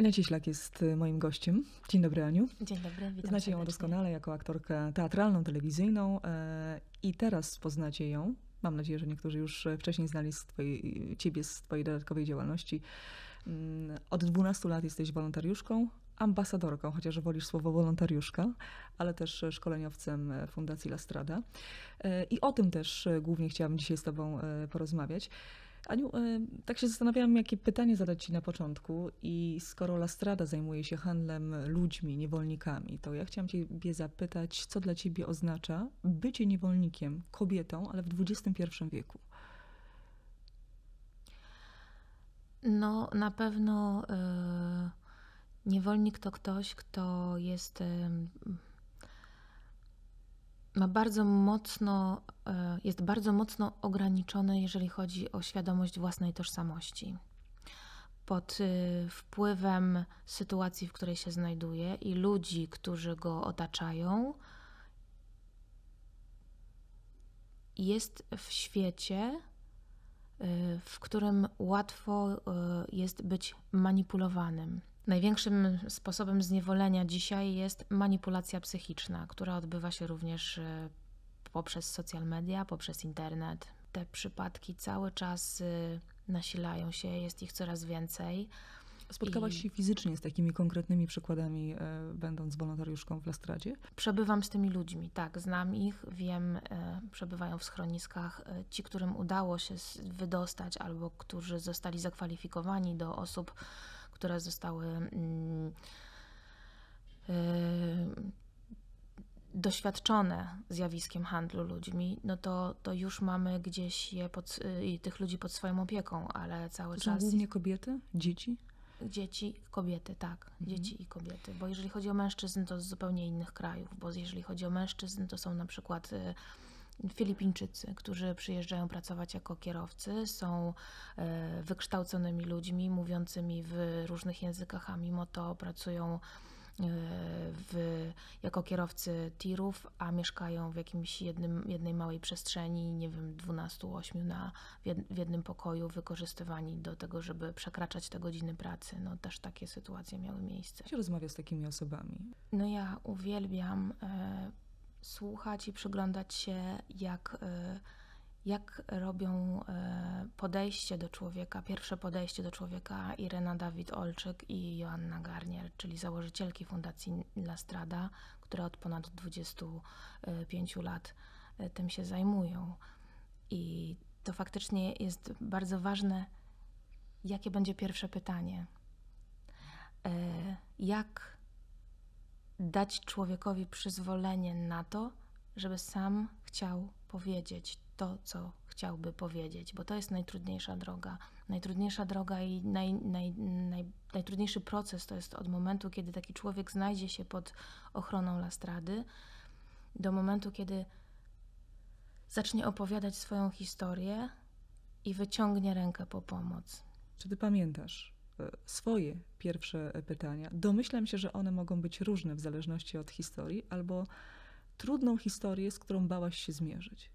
Ania Ciślak jest y, moim gościem. Dzień dobry, Aniu. Dzień dobry, witam Znacie ją doskonale jako aktorkę teatralną, telewizyjną e, i teraz poznacie ją. Mam nadzieję, że niektórzy już e, wcześniej znali z twojej, ciebie z twojej dodatkowej działalności. Mm, od 12 lat jesteś wolontariuszką, ambasadorką, chociaż wolisz słowo wolontariuszka, ale też e, szkoleniowcem Fundacji La Strada. I o tym też głównie chciałabym dzisiaj z Tobą porozmawiać. Aniu, tak się zastanawiałam, jakie pytanie zadać Ci na początku i skoro Lastrada zajmuje się handlem ludźmi, niewolnikami, to ja chciałam Ciebie zapytać, co dla Ciebie oznacza bycie niewolnikiem, kobietą, ale w XXI wieku? No, na pewno yy, niewolnik to ktoś, kto jest... Yy, ma bardzo mocno, e, jest bardzo mocno ograniczony, jeżeli chodzi o świadomość własnej tożsamości. Pod e, wpływem sytuacji, w której się znajduje i ludzi, którzy go otaczają, jest w świecie, e, w którym łatwo jest być manipulowanym. Największym sposobem zniewolenia dzisiaj jest manipulacja psychiczna, która odbywa się również e, poprzez social media, poprzez internet. Te przypadki cały czas e, nasilają się, jest ich coraz więcej. Spotkałaś I... się fizycznie z takimi konkretnymi przykładami, e, będąc wolontariuszką w Lastradzie? Przebywam z tymi ludźmi, tak, znam ich, wiem, przebywają w schroniskach ci, którym udało się wydostać albo którzy zostali zakwalifikowani do osób, które zostały mm, e, doświadczone zjawiskiem handlu ludźmi, no to, to już mamy gdzieś je pod, y, tych ludzi pod swoją opieką, ale cały to są czas. Głównie kobiety, dzieci? Dzieci, kobiety, tak. Mhm. Dzieci mhm. i kobiety. Bo jeżeli chodzi o mężczyzn, to z zupełnie innych krajów, bo jeżeli chodzi o mężczyzn, to są na przykład y, Filipińczycy, którzy przyjeżdżają pracować jako kierowcy, są e, wykształconymi ludźmi, mówiącymi w różnych językach, a mimo to pracują e, w, jako kierowcy tirów, a mieszkają w jakimś jednym, jednej małej przestrzeni, nie wiem, 12-8 na, w jednym pokoju, wykorzystywani do tego, żeby przekraczać te godziny pracy. No też takie sytuacje miały miejsce. Jak się rozmawia z takimi osobami? No ja uwielbiam e, słuchać i przyglądać się, jak, e, jak robią e, podejście do człowieka, pierwsze podejście do człowieka Irena Dawid-Olczyk i Joanna Garnier, czyli założycielki Fundacji La Strada, które od ponad 25 lat e, tym się zajmują. I to faktycznie jest bardzo ważne, jakie będzie pierwsze pytanie. Jak dać człowiekowi przyzwolenie na to, żeby sam chciał powiedzieć to, co chciałby powiedzieć, bo to jest najtrudniejsza droga. Najtrudniejsza droga i naj, naj, naj, najtrudniejszy proces to jest od momentu, kiedy taki człowiek znajdzie się pod ochroną lastrady, do momentu, kiedy zacznie opowiadać swoją historię i wyciągnie rękę po pomoc. Czy ty pamiętasz swoje pierwsze pytania. Domyślam się, że one mogą być różne w zależności od historii albo trudną historię, z którą bałaś się zmierzyć.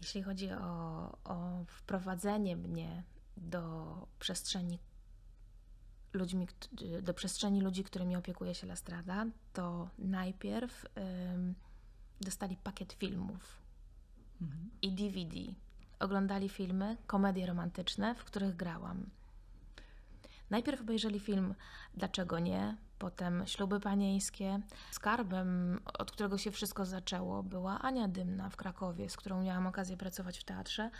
Jeśli chodzi o, o wprowadzenie mnie do przestrzeni ludźmi, do przestrzeni ludzi, którymi opiekuje się Lastrada, to najpierw ym, dostali pakiet filmów mhm. i DVD. Oglądali filmy, komedie romantyczne, w których grałam. Najpierw obejrzeli film Dlaczego nie? Potem śluby panieńskie. Skarbem, od którego się wszystko zaczęło, była Ania Dymna w Krakowie, z którą miałam okazję pracować w teatrze.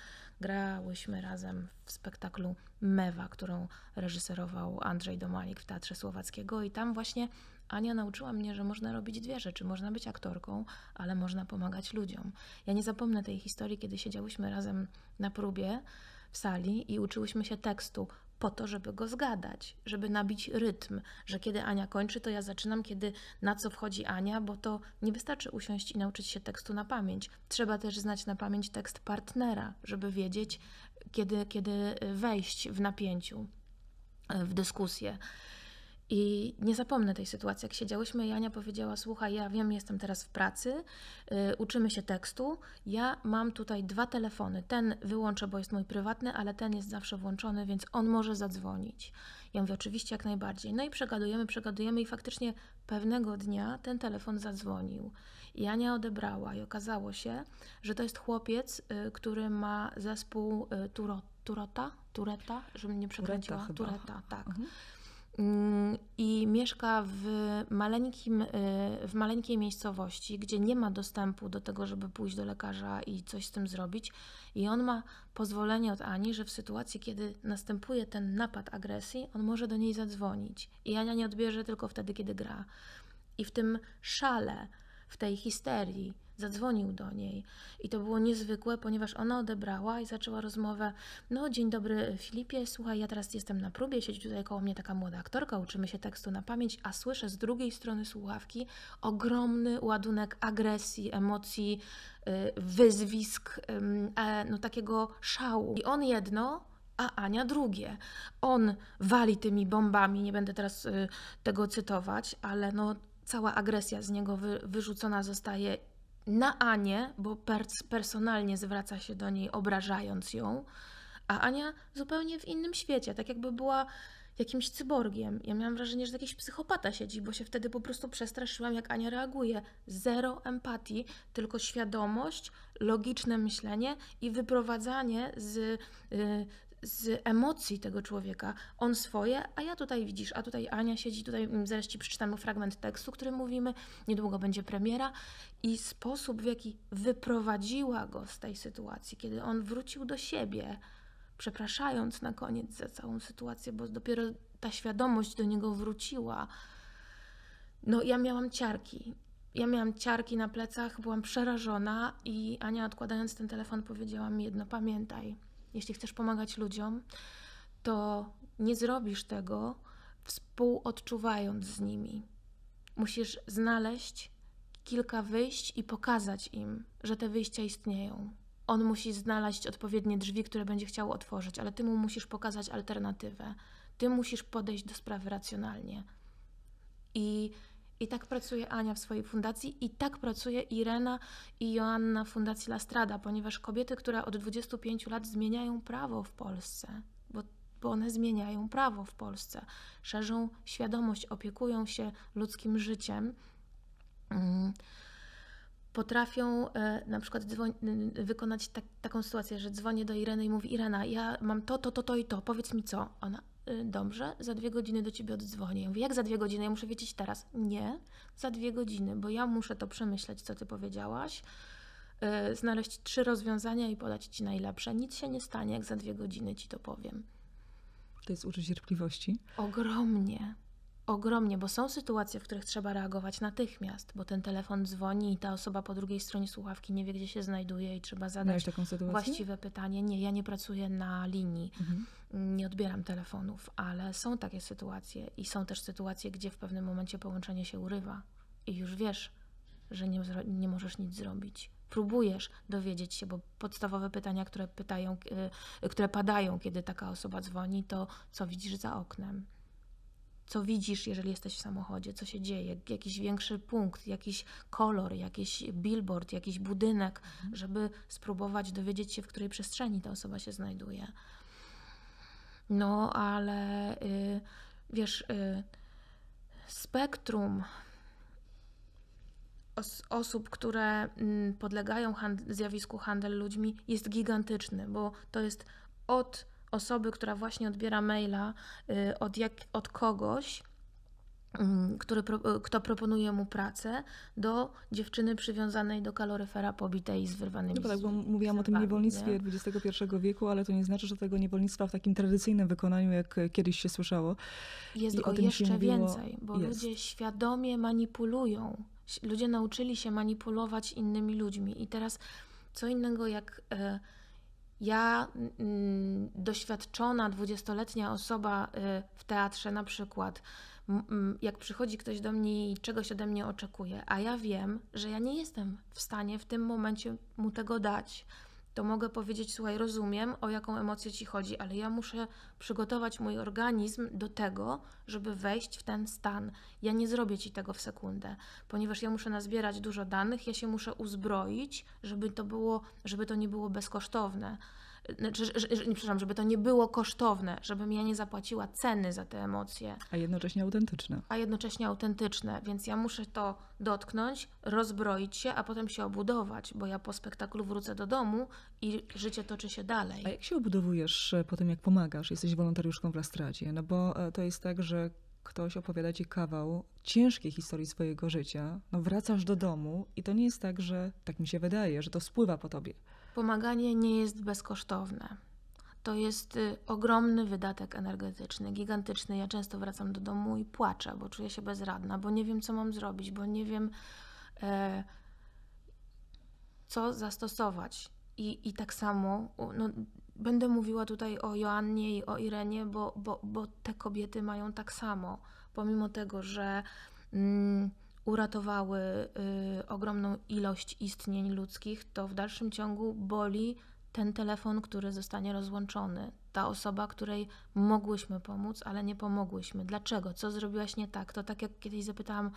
Grałyśmy razem w spektaklu Mewa, którą reżyserował Andrzej Domalik w Teatrze Słowackiego i tam właśnie Ania nauczyła mnie, że można robić dwie rzeczy. Można być aktorką, ale można pomagać ludziom. Ja nie zapomnę tej historii, kiedy siedziałyśmy razem na próbie w sali i uczyłyśmy się tekstu po to, żeby go zgadać, żeby nabić rytm, że kiedy Ania kończy, to ja zaczynam, kiedy na co wchodzi Ania, bo to nie wystarczy usiąść i nauczyć się tekstu na pamięć. Trzeba też znać na pamięć tekst partnera, żeby wiedzieć, kiedy, kiedy wejść w napięciu, e, w dyskusję. I nie zapomnę tej sytuacji, jak siedziałyśmy i Ania powiedziała, słuchaj, ja wiem, jestem teraz w pracy, yy, uczymy się tekstu, ja mam tutaj dwa telefony, ten wyłączę, bo jest mój prywatny, ale ten jest zawsze włączony, więc on może zadzwonić. Ja mówię, oczywiście, jak najbardziej. No i przegadujemy, przegadujemy i faktycznie pewnego dnia ten telefon zadzwonił. I Ania odebrała i okazało się, że to jest chłopiec, yy, który ma zespół yy, Turota, Tureta, żebym nie przekręciła, Tureta, Tureta tak. Mhm Mm, i mieszka w, maleńkim, y, w maleńkiej miejscowości, gdzie nie ma dostępu do tego, żeby pójść do lekarza i coś z tym zrobić. I on ma pozwolenie od Ani, że w sytuacji, kiedy następuje ten napad agresji, on może do niej zadzwonić. I Ania nie odbierze tylko wtedy, kiedy gra. I w tym szale, w tej histerii, Zadzwonił do niej i to było niezwykłe, ponieważ ona odebrała i zaczęła rozmowę. No, dzień dobry Filipie, słuchaj, ja teraz jestem na próbie, siedzi tutaj koło mnie taka młoda aktorka, uczymy się tekstu na pamięć, a słyszę z drugiej strony słuchawki ogromny ładunek agresji, emocji, y, wyzwisk, y, e, no takiego szału. I on jedno, a Ania drugie. On wali tymi bombami, nie będę teraz y, tego cytować, ale no cała agresja z niego wy, wyrzucona zostaje na Anię, bo pers personalnie zwraca się do niej, obrażając ją, a Ania zupełnie w innym świecie, tak jakby była jakimś cyborgiem. Ja miałam wrażenie, że jakiś psychopata siedzi, bo się wtedy po prostu przestraszyłam, jak Ania reaguje. Zero empatii, tylko świadomość, logiczne myślenie i wyprowadzanie z y, z emocji tego człowieka. On swoje, a ja tutaj widzisz, a tutaj Ania siedzi, tutaj mm, zaraz ci przeczytamy fragment tekstu, który mówimy, niedługo będzie premiera i sposób, w jaki wyprowadziła go z tej sytuacji, kiedy on wrócił do siebie, przepraszając na koniec za całą sytuację, bo dopiero ta świadomość do niego wróciła. No, ja miałam ciarki. Ja miałam ciarki na plecach, byłam przerażona i Ania odkładając ten telefon powiedziała mi jedno, pamiętaj, jeśli chcesz pomagać ludziom, to nie zrobisz tego współodczuwając z nimi. Musisz znaleźć kilka wyjść i pokazać im, że te wyjścia istnieją. On musi znaleźć odpowiednie drzwi, które będzie chciał otworzyć, ale ty mu musisz pokazać alternatywę. Ty musisz podejść do sprawy racjonalnie. I i tak pracuje Ania w swojej fundacji i tak pracuje Irena i Joanna w Fundacji La Strada, ponieważ kobiety, które od 25 lat zmieniają prawo w Polsce, bo, bo one zmieniają prawo w Polsce, szerzą świadomość, opiekują się ludzkim życiem. Mm potrafią e, na przykład wykonać tak, taką sytuację, że dzwonię do Ireny i mówi Irena, ja mam to, to, to, to i to, powiedz mi co. Ona, Y, dobrze, za dwie godziny do ciebie oddzwonię. Ja mówię, jak za dwie godziny? Ja muszę wiedzieć teraz. Nie, za dwie godziny, bo ja muszę to przemyśleć, co ty powiedziałaś, yy, znaleźć trzy rozwiązania i podać ci najlepsze. Nic się nie stanie, jak za dwie godziny ci to powiem. To jest uczucie cierpliwości? Ogromnie. Ogromnie, bo są sytuacje, w których trzeba reagować natychmiast, bo ten telefon dzwoni i ta osoba po drugiej stronie słuchawki nie wie, gdzie się znajduje i trzeba zadać właściwe pytanie. Nie, ja nie pracuję na linii, mhm. nie odbieram telefonów, ale są takie sytuacje i są też sytuacje, gdzie w pewnym momencie połączenie się urywa i już wiesz, że nie, nie możesz nic zrobić. Próbujesz dowiedzieć się, bo podstawowe pytania, które, pytają, y, które padają, kiedy taka osoba dzwoni, to co widzisz za oknem co widzisz, jeżeli jesteś w samochodzie, co się dzieje, jakiś większy punkt, jakiś kolor, jakiś billboard, jakiś budynek, mhm. żeby spróbować dowiedzieć się, w której przestrzeni ta osoba się znajduje. No, ale y, wiesz, y, spektrum os osób, które y, podlegają hand zjawisku handel ludźmi jest gigantyczny, bo to jest od osoby, która właśnie odbiera maila y, od, jak, od kogoś, mm, który, y, kto proponuje mu pracę, do dziewczyny przywiązanej do kaloryfera pobitej z zwyrwanej. No tak, bo mówiłam o tym niewolnictwie nie? XXI wieku, ale to nie znaczy, że tego niewolnictwa w takim tradycyjnym wykonaniu, jak kiedyś się słyszało. Jest I go jeszcze więcej, bo jest. ludzie świadomie manipulują. Ludzie nauczyli się manipulować innymi ludźmi i teraz co innego jak... E, ja, mm, doświadczona, dwudziestoletnia osoba y, w teatrze na przykład, jak przychodzi ktoś do mnie i czegoś ode mnie oczekuje, a ja wiem, że ja nie jestem w stanie w tym momencie mu tego dać, to mogę powiedzieć: Słuchaj, rozumiem, o jaką emocję ci chodzi, ale ja muszę przygotować mój organizm do tego, żeby wejść w ten stan. Ja nie zrobię ci tego w sekundę, ponieważ ja muszę nazbierać dużo danych, ja się muszę uzbroić, żeby to, było, żeby to nie było bezkosztowne znaczy, że, że, przepraszam, żeby to nie było kosztowne, żebym ja nie zapłaciła ceny za te emocje. A jednocześnie autentyczne. A jednocześnie autentyczne, więc ja muszę to dotknąć, rozbroić się, a potem się obudować, bo ja po spektaklu wrócę do domu i życie toczy się dalej. A jak się obudowujesz e, po tym, jak pomagasz? Jesteś wolontariuszką w Lastradzie, no bo e, to jest tak, że ktoś opowiada ci kawał ciężkiej historii swojego życia, no wracasz do domu i to nie jest tak, że tak mi się wydaje, że to spływa po tobie. Pomaganie nie jest bezkosztowne. To jest y, ogromny wydatek energetyczny, gigantyczny. Ja często wracam do domu i płaczę, bo czuję się bezradna, bo nie wiem, co mam zrobić, bo nie wiem, e, co zastosować. I, i tak samo no, będę mówiła tutaj o Joannie i o Irenie, bo, bo, bo te kobiety mają tak samo, pomimo tego, że. Mm, uratowały y, ogromną ilość istnień ludzkich, to w dalszym ciągu boli ten telefon, który zostanie rozłączony, ta osoba, której mogłyśmy pomóc, ale nie pomogłyśmy. Dlaczego? Co zrobiłaś nie tak? To tak jak kiedyś zapytałam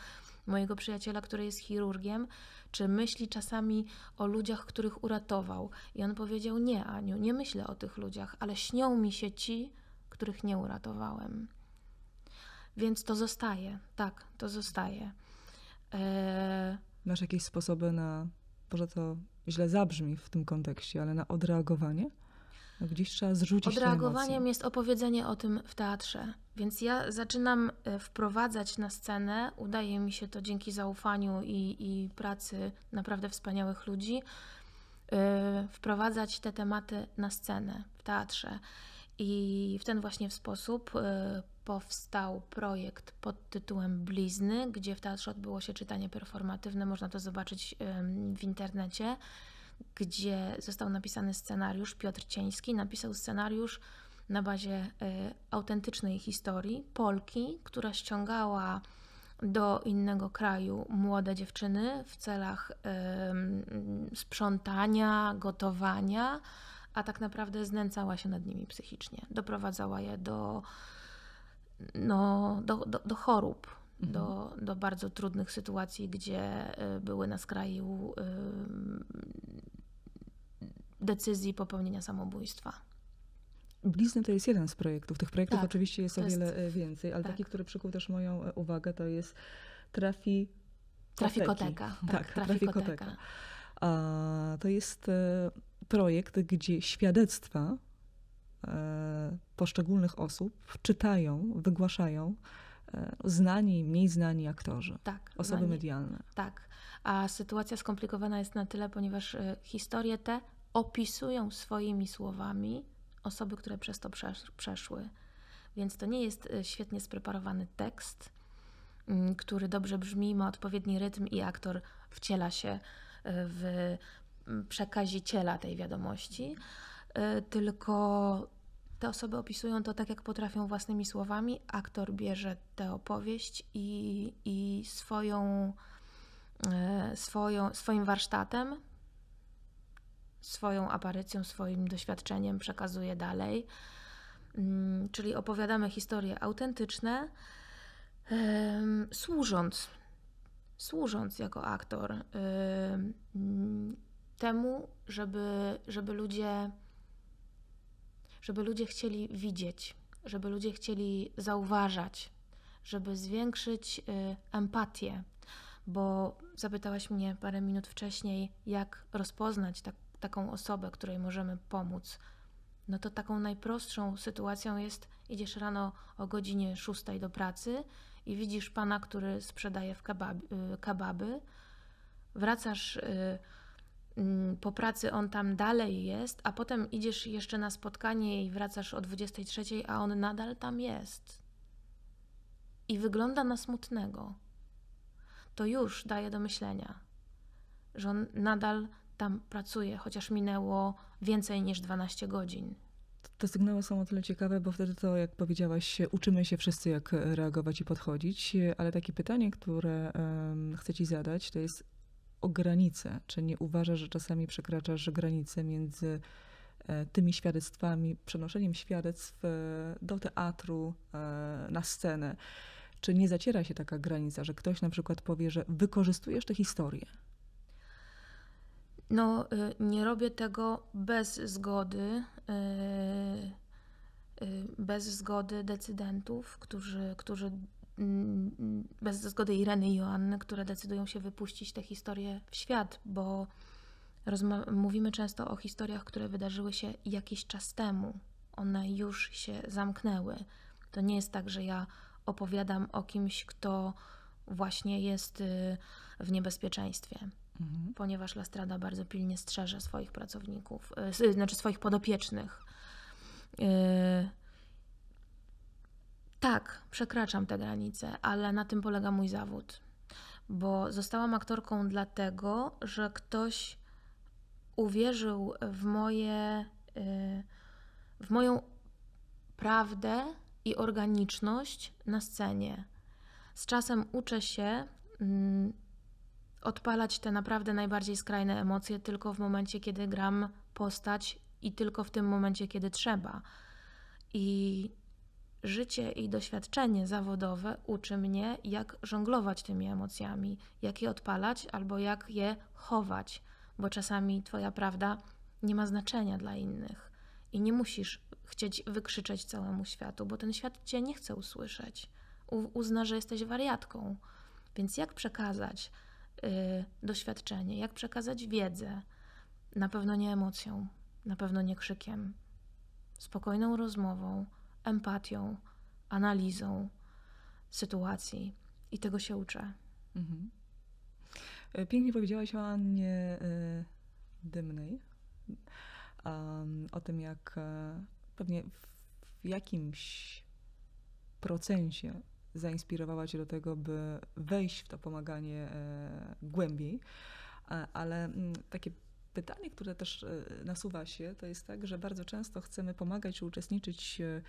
mojego przyjaciela, który jest chirurgiem, czy myśli czasami o ludziach, których uratował. I on powiedział: Nie, Aniu, nie myślę o tych ludziach, ale śnią mi się ci, których nie uratowałem. Więc to zostaje, tak, to zostaje. E... Masz jakieś sposoby na, może to źle zabrzmi w tym kontekście, ale na odreagowanie? No gdzieś trzeba zrzucić Odreagowaniem jest opowiedzenie o tym w teatrze. Więc ja zaczynam e, wprowadzać na scenę. Udaje mi się to dzięki zaufaniu i, i pracy naprawdę wspaniałych ludzi. E, wprowadzać te tematy na scenę w teatrze. I w ten właśnie sposób e, powstał projekt pod tytułem Blizny, gdzie w teatrze odbyło się czytanie performatywne, można to zobaczyć w internecie, gdzie został napisany scenariusz. Piotr Cieński napisał scenariusz na bazie e, autentycznej historii Polki, która ściągała do innego kraju młode dziewczyny w celach sprzątania, gotowania, a tak naprawdę znęcała się nad nimi psychicznie. Doprowadzała je do no, do, do, do chorób, mhm. do, do bardzo trudnych sytuacji, gdzie y, były na skraju decyzji popełnienia samobójstwa. Blizny to jest jeden z projektów. Tych projektów tak, oczywiście jest o wiele y, więcej, ale tak. taki, który przykuł też moją e, uwagę, to jest trafi. Trafikoteka. Tak, tak trafikoteka. trafikoteka. A, to jest y, projekt, gdzie świadectwa E, poszczególnych osób czytają, wygłaszają e, znani, mniej znani aktorzy, tak, osoby znani. medialne. Tak, a sytuacja skomplikowana jest na tyle, ponieważ e, historie te opisują swoimi słowami osoby, które przez to przeszły. Więc to nie jest świetnie spreparowany tekst, mm, który dobrze brzmi, ma odpowiedni rytm i aktor wciela się w mm, przekaziciela tej wiadomości, tylko te osoby opisują to tak, jak potrafią własnymi słowami. Aktor bierze tę opowieść i, i swoją, e, swoją, swoim warsztatem, swoją aparycją, swoim doświadczeniem przekazuje dalej. Mm, czyli opowiadamy historie autentyczne, służąc, służąc jako aktor temu, żeby, żeby ludzie żeby ludzie chcieli widzieć, żeby ludzie chcieli zauważać, żeby zwiększyć y, empatię. Bo zapytałaś mnie parę minut wcześniej, jak rozpoznać tak, taką osobę, której możemy pomóc. No to taką najprostszą sytuacją jest, idziesz rano o godzinie 6 do pracy i widzisz pana, który sprzedaje w kebab, y, kebaby, wracasz y, Mm, po pracy on tam dalej jest, a potem idziesz jeszcze na spotkanie i wracasz o 23, a on nadal tam jest. I wygląda na smutnego. To już daje do myślenia, że on nadal tam pracuje, chociaż minęło więcej niż 12 godzin. Te sygnały są o tyle ciekawe, bo wtedy to, jak powiedziałaś, uczymy się wszyscy, jak reagować i podchodzić. Ale takie pytanie, które chcę ci zadać, to jest, o granice? Czy nie uważasz, że czasami przekraczasz granice między e, tymi świadectwami, przenoszeniem świadectw e, do teatru, e, na scenę? Czy nie zaciera się taka granica, że ktoś na przykład powie, że wykorzystujesz tę historię? No, nie robię tego bez zgody, bez zgody decydentów, którzy, którzy Mm, bez zgody Ireny i Joanny, które decydują się wypuścić te historie w świat, bo mówimy często o historiach, które wydarzyły się jakiś czas temu. One już się zamknęły. To nie jest tak, że ja opowiadam o kimś, kto właśnie jest y, w niebezpieczeństwie. Mhm. Ponieważ Lastrada bardzo pilnie strzeże swoich pracowników, y, znaczy swoich podopiecznych. Y, tak, przekraczam te granice, ale na tym polega mój zawód. Bo zostałam aktorką dlatego, że ktoś uwierzył w moje, y, w moją prawdę i organiczność na scenie. Z czasem uczę się mm, odpalać te naprawdę najbardziej skrajne emocje tylko w momencie, kiedy gram postać i tylko w tym momencie, kiedy trzeba. I Życie i doświadczenie zawodowe uczy mnie, jak żonglować tymi emocjami, jak je odpalać albo jak je chować, bo czasami Twoja prawda nie ma znaczenia dla innych i nie musisz chcieć wykrzyczeć całemu światu, bo ten świat Cię nie chce usłyszeć. uzna, że jesteś wariatką. Więc jak przekazać yy, doświadczenie, jak przekazać wiedzę? Na pewno nie emocją, na pewno nie krzykiem, spokojną rozmową empatią, analizą sytuacji. I tego się uczę. Mhm. E, pięknie powiedziałaś o Annie e, Dymnej, o tym jak e, pewnie w jakimś procencie zainspirowała Cię do tego, by wejść w to pomaganie głębiej, ale mm, takie pytanie, które też e, nasuwa się, to jest tak, że bardzo często chcemy pomagać czy uczestniczyć e,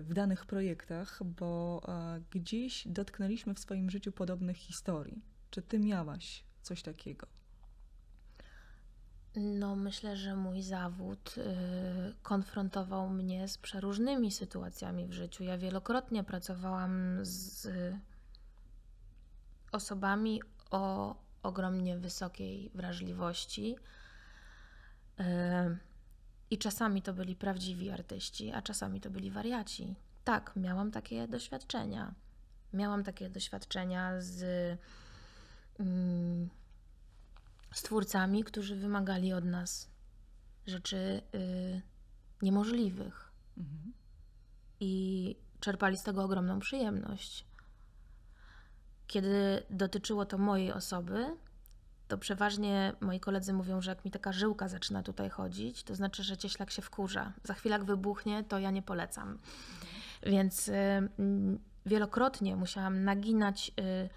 w danych projektach, bo e, gdzieś dotknęliśmy w swoim życiu podobnych historii. Czy ty miałaś coś takiego? No, myślę, że mój zawód y, konfrontował mnie z przeróżnymi sytuacjami w życiu. Ja wielokrotnie pracowałam z osobami o ogromnie wysokiej wrażliwości, Yy, I czasami to byli prawdziwi artyści, a czasami to byli wariaci. Tak, miałam takie doświadczenia. Miałam takie doświadczenia z, mm, z twórcami, którzy wymagali od nas rzeczy yy, niemożliwych. Mhm. I czerpali z tego ogromną przyjemność. Kiedy dotyczyło to mojej osoby, to przeważnie moi koledzy mówią, że jak mi taka żyłka zaczyna tutaj chodzić, to znaczy, że cieślak się wkurza. Za chwilę jak wybuchnie, to ja nie polecam. Więc y, mm, wielokrotnie musiałam naginać y,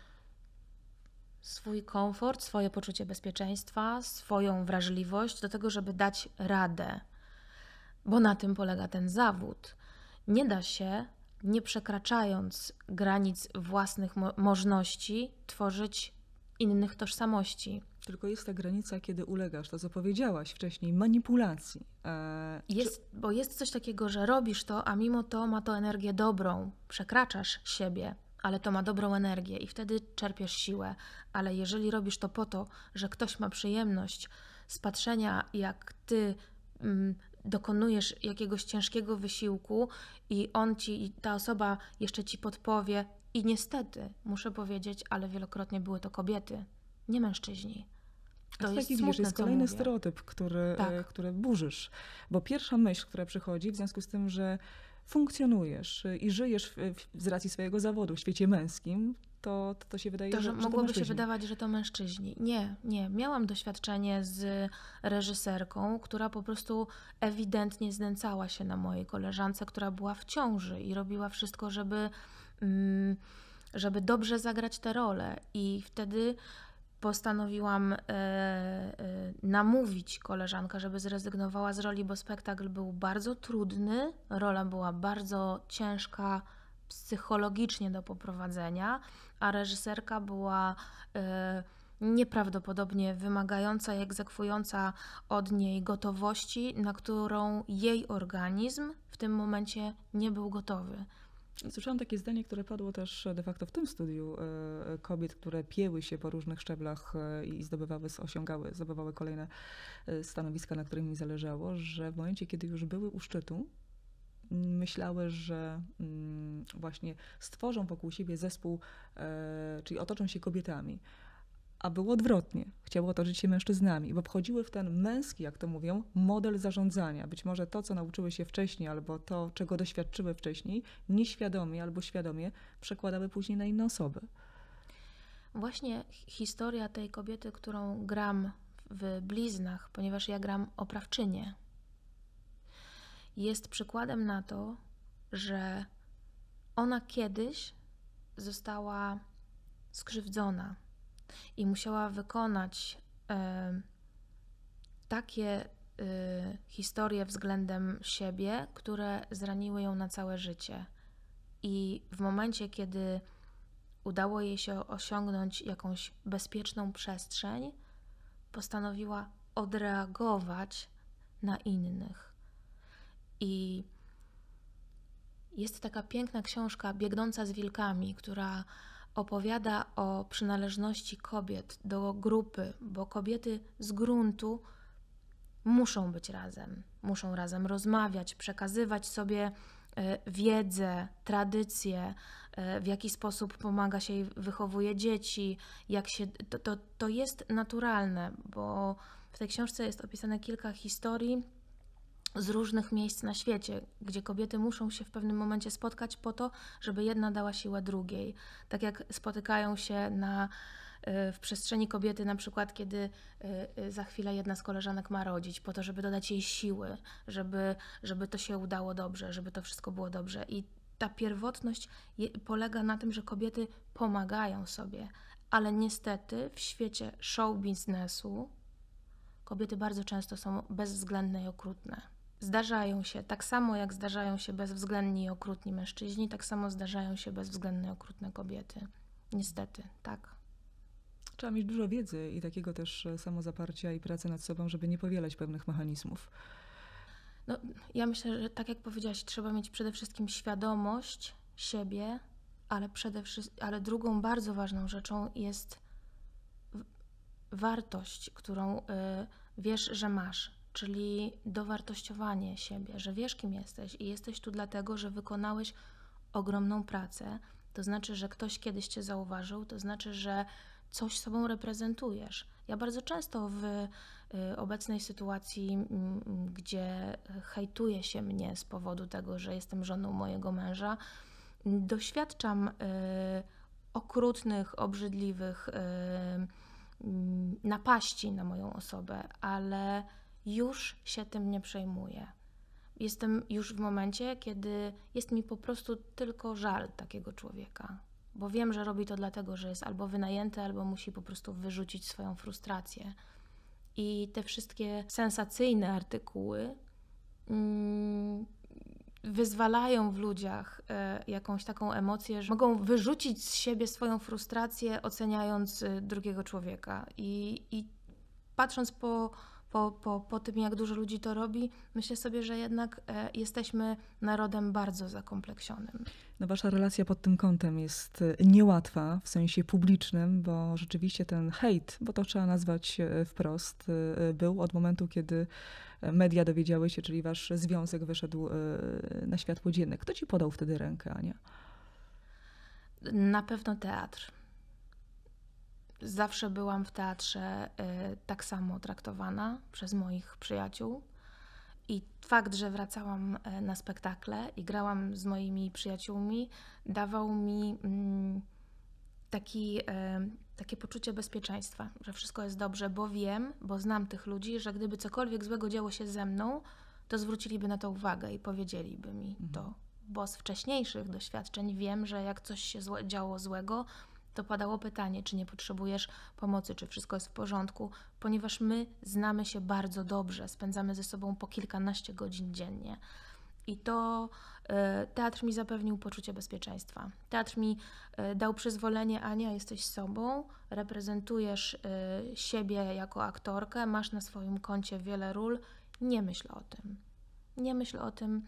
swój komfort, swoje poczucie bezpieczeństwa, swoją wrażliwość do tego, żeby dać radę, bo na tym polega ten zawód. Nie da się, nie przekraczając granic własnych mo tworzyć innych tożsamości. Tylko jest ta granica, kiedy ulegasz, to co powiedziałaś wcześniej, manipulacji. E, jest, czy... Bo jest coś takiego, że robisz to, a mimo to ma to energię dobrą, przekraczasz siebie, ale to ma dobrą energię i wtedy czerpiesz siłę. Ale jeżeli robisz to po to, że ktoś ma przyjemność z patrzenia, jak ty mm, dokonujesz jakiegoś ciężkiego wysiłku i on ci, i ta osoba jeszcze ci podpowie, i niestety, muszę powiedzieć, ale wielokrotnie były to kobiety, nie mężczyźni. To jest, taki, smutne, jest kolejny stereotyp, który, tak. E, który burzysz. Bo pierwsza myśl, która przychodzi w związku z tym, że funkcjonujesz e, i żyjesz z racji swojego zawodu w świecie męskim, to, to, to się wydaje, to, że, że mogłoby się wydawać, że to mężczyźni. Nie, nie. Miałam doświadczenie z reżyserką, która po prostu ewidentnie znęcała się na mojej koleżance, która była w ciąży i robiła wszystko, żeby Mm, żeby dobrze zagrać tę rolę. I wtedy postanowiłam e, e, namówić koleżankę, żeby zrezygnowała z roli, bo spektakl był bardzo trudny, rola była bardzo ciężka psychologicznie do poprowadzenia, a reżyserka była e, nieprawdopodobnie wymagająca i egzekwująca od niej gotowości, na którą jej organizm w tym momencie nie był gotowy. Słyszałam takie zdanie, które padło też de facto w tym studiu e, kobiet, które pieły się po różnych szczeblach e, i zdobywały, osiągały, zdobywały kolejne e, stanowiska, na których mi zależało, że w momencie, kiedy już były u szczytu, myślały, że mm, właśnie stworzą wokół siebie zespół, czyli otoczą się kobietami, a było odwrotnie. Chciało otoczyć się mężczyznami, bo wchodziły w ten męski, jak to mówią, model zarządzania. Być może to, co nauczyły się wcześniej, albo to, czego doświadczyły wcześniej, nieświadomie albo świadomie przekładały później na inne osoby. Właśnie historia tej kobiety, którą gram w bliznach, ponieważ ja gram oprawczynię, jest przykładem na to, że ona kiedyś została skrzywdzona i musiała wykonać e, takie e, historie względem siebie, które zraniły ją na całe życie. I w momencie, kiedy udało jej się osiągnąć jakąś bezpieczną przestrzeń, postanowiła odreagować na innych. I jest taka piękna książka Biegnąca z wilkami, która opowiada o przynależności kobiet do grupy, bo kobiety z gruntu muszą być razem, muszą razem rozmawiać, przekazywać sobie e, wiedzę, tradycje, e, w jaki sposób pomaga się i wychowuje dzieci, jak się, to, to, to jest naturalne, bo w tej książce jest opisane kilka historii, z różnych miejsc na świecie, gdzie kobiety muszą się w pewnym momencie spotkać po to, żeby jedna dała siłę drugiej. Tak jak spotykają się na, e, w przestrzeni kobiety, na przykład, kiedy e, e, za chwilę jedna z koleżanek ma rodzić, po to, żeby dodać jej siły, żeby, żeby to się udało dobrze, żeby to wszystko było dobrze. I ta pierwotność polega na tym, że kobiety pomagają sobie, ale niestety w świecie show biznesu kobiety bardzo często są bezwzględne i okrutne. Zdarzają się, tak samo jak zdarzają się bezwzględni i okrutni mężczyźni, tak samo zdarzają się bezwzględne i okrutne kobiety. Niestety, tak. Trzeba mieć dużo wiedzy i takiego też e, samozaparcia i pracy nad sobą, żeby nie powielać pewnych mechanizmów. No, ja myślę, że tak jak powiedziałaś, trzeba mieć przede wszystkim świadomość siebie, ale, przede wszystkim, ale drugą bardzo ważną rzeczą jest wartość, którą y, wiesz, że masz czyli dowartościowanie siebie, że wiesz, kim jesteś i jesteś tu dlatego, że wykonałeś ogromną pracę. To znaczy, że ktoś kiedyś cię zauważył, to znaczy, że coś sobą reprezentujesz. Ja bardzo często w y, obecnej sytuacji, gdzie hejtuje się mnie z powodu tego, że jestem żoną mojego męża, doświadczam y, okrutnych, obrzydliwych y, napaści na moją osobę, ale już się tym nie przejmuję. Jestem już w momencie, kiedy jest mi po prostu tylko żal takiego człowieka, bo wiem, że robi to dlatego, że jest albo wynajęty, albo musi po prostu wyrzucić swoją frustrację. I te wszystkie sensacyjne artykuły mm, wyzwalają w ludziach e, jakąś taką emocję, że mogą wyrzucić z siebie swoją frustrację, oceniając e, drugiego człowieka. I, i patrząc po po, po, po tym, jak dużo ludzi to robi, myślę sobie, że jednak e, jesteśmy narodem bardzo zakompleksionym. No wasza relacja pod tym kątem jest e, niełatwa w sensie publicznym, bo rzeczywiście ten hejt, bo to trzeba nazwać e, wprost, był od momentu, kiedy media dowiedziały się, czyli wasz związek wyszedł na światło dzienne. Kto ci podał wtedy rękę, Ania? Na pewno teatr zawsze byłam w teatrze y, tak samo traktowana przez moich przyjaciół. I fakt, że wracałam y, na spektakle i grałam z moimi przyjaciółmi, dawał mi mm, taki, y, takie poczucie bezpieczeństwa, że wszystko jest dobrze, bo wiem, bo znam tych ludzi, że gdyby cokolwiek złego działo się ze mną, to zwróciliby na to uwagę i powiedzieliby mi mhm. to. Bo z wcześniejszych doświadczeń wiem, że jak coś się działo złego, to padało pytanie, czy nie potrzebujesz pomocy, czy wszystko jest w porządku, ponieważ my znamy się bardzo dobrze, spędzamy ze sobą po kilkanaście godzin dziennie. I to e, teatr mi zapewnił poczucie bezpieczeństwa. Teatr mi e, dał przyzwolenie, Ania, jesteś sobą, reprezentujesz e, siebie jako aktorkę, masz na swoim koncie wiele ról, nie myśl o tym. Nie myśl o tym,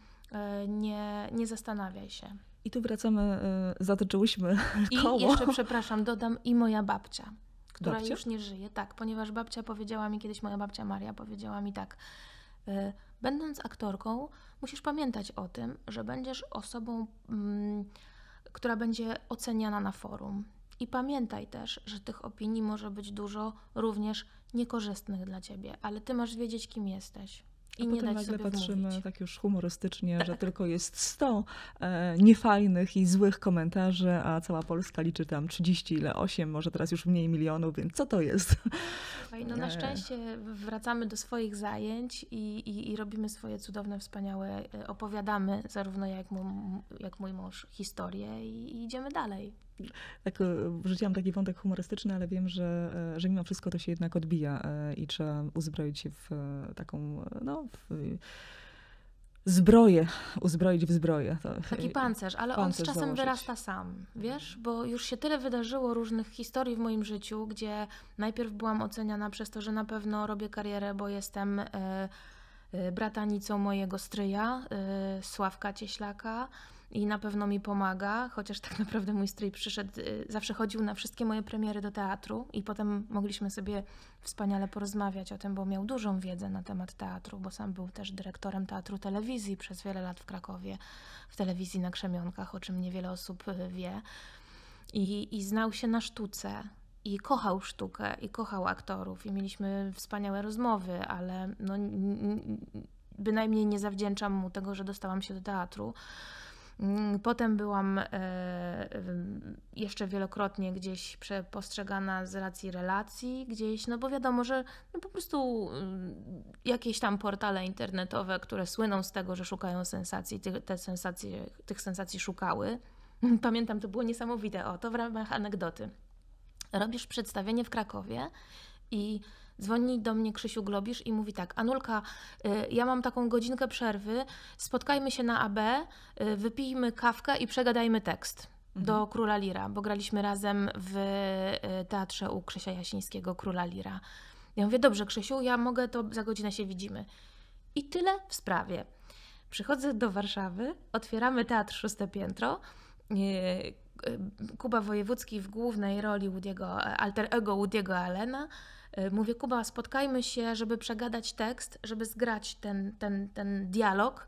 nie, nie zastanawiaj się. I tu wracamy, y, zatoczyłyśmy koło. I jeszcze, przepraszam, dodam i moja babcia, która babcia? już nie żyje. Tak, ponieważ babcia powiedziała mi kiedyś, moja babcia Maria powiedziała mi tak, y, będąc aktorką, musisz pamiętać o tym, że będziesz osobą, mm, która będzie oceniana na forum. I pamiętaj też, że tych opinii może być dużo również niekorzystnych dla ciebie, ale ty masz wiedzieć, kim jesteś. I A nie potem nagle patrzymy wmówić. tak już humorystycznie, że tak. tylko jest 100 e, niefajnych i złych komentarzy, a cała Polska liczy tam 30, ile 8, może teraz już mniej milionów, więc co to jest? Słuchaj, no na e. szczęście wracamy do swoich zajęć i, i, i robimy swoje cudowne, wspaniałe, e, opowiadamy zarówno jak, jak mój mąż historię i, i idziemy dalej tak, e, wrzuciłam taki wątek humorystyczny, ale wiem, że, e, że mimo wszystko to się jednak odbija e, i trzeba uzbroić się w taką, no, w, zbroję, uzbroić w zbroję. Taki pancerz, ale pancerz on z czasem założyć. wyrasta sam, wiesz? Bo już się tyle wydarzyło różnych historii w moim życiu, gdzie najpierw byłam oceniana przez to, że na pewno robię karierę, bo jestem bratanicą mojego stryja, Sławka Cieślaka, i na pewno mi pomaga, chociaż tak naprawdę mój stryj przyszedł, y, zawsze chodził na wszystkie moje premiery do teatru i potem mogliśmy sobie wspaniale porozmawiać o tym, bo miał dużą wiedzę na temat teatru, bo sam był też dyrektorem teatru telewizji przez wiele lat w Krakowie, w telewizji na Krzemionkach, o czym niewiele osób y, wie. I, i znał się na sztuce, i kochał sztukę, i kochał aktorów, i mieliśmy wspaniałe rozmowy, ale no, bynajmniej nie zawdzięczam mu tego, że dostałam się do teatru. Mm, potem byłam e, jeszcze wielokrotnie gdzieś postrzegana z racji relacji, gdzieś, no bo wiadomo, że no po prostu mm, jakieś tam portale internetowe, które słyną z tego, że szukają sensacji, te sensacje, tych sensacji szukały. Pamiętam, to było niesamowite. O, to w ramach anegdoty. Robisz przedstawienie w Krakowie i Dzwoni do mnie Krzysiu Globisz i mówi tak, Anulka, y, ja mam taką godzinkę przerwy, spotkajmy się na AB, y, wypijmy kawkę i przegadajmy tekst do mhm. Króla Lira, bo graliśmy razem w y, teatrze u Krzysia Jasińskiego Króla Lira. Ja mówię, dobrze Krzysiu, ja mogę, to za godzinę się widzimy. I tyle w sprawie. Przychodzę do Warszawy, otwieramy teatr szóste piętro, Kuba Wojewódzki w głównej roli Woody'ego, e, alter ego Woody'ego Allena, E, mówię, Kuba, spotkajmy się, żeby przegadać tekst, żeby zgrać ten, ten, ten dialog.